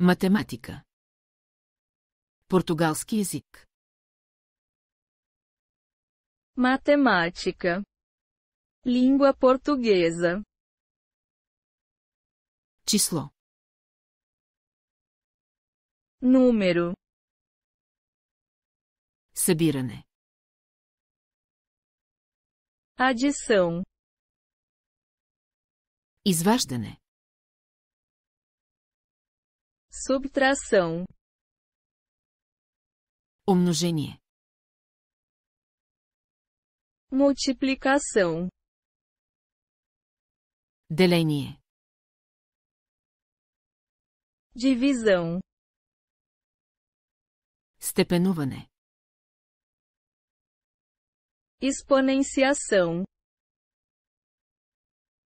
Математика. Португалски език. Matemática. Língua portuguesa. Число. Número. Събиране. Adição. Изваждане. Subtração. Умножение. Multiplicação. Деление. Divisão. Степенуване. экспоненциация,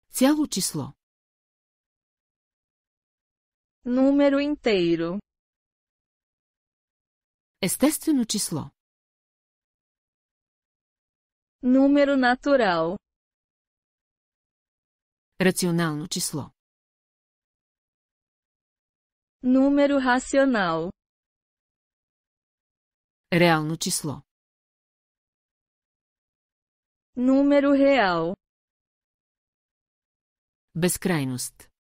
Цяло число. Número inteiro. Естествено число. Número natural. Рационално число. Número racional. Реално число. Número real. Безкрайност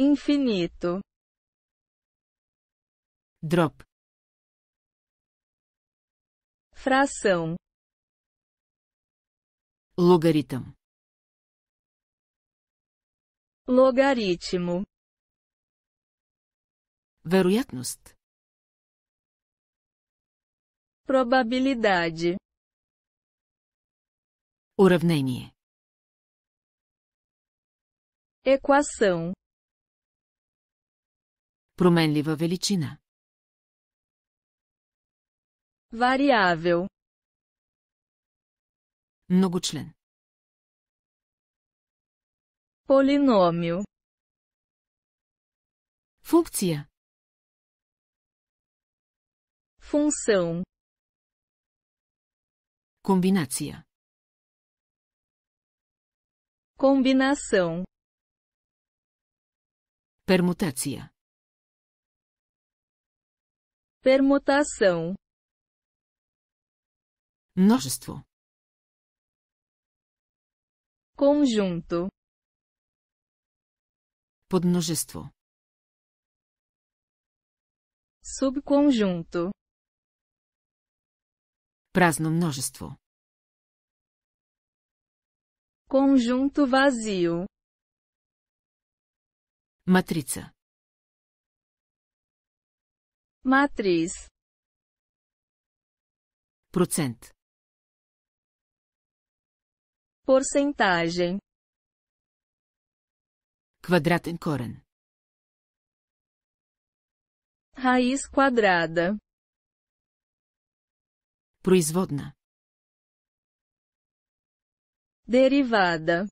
infinito drop fração logaritmo logaritmo вероятность probabilidade уравнение equação променлива величина. Вариável. Многочлен. Полиномио. Функция. Função. Комбинация. Combinação. Permutação. Permutação. Множество. Conjunto. Podmnožstvo. Subconjunto. Prazno množstvo. Conjunto vazio. Matrica matriz, procent, porcentagem, em корен, raiz quadrada, производна, derivada,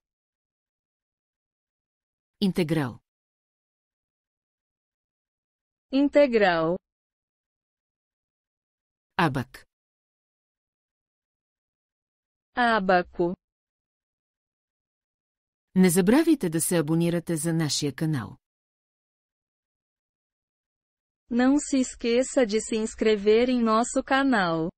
integral, integral, Абак. Абако. Не забравяйте да се абонирате за нашия канал. Não se esqueça de se inscrever em nosso canal.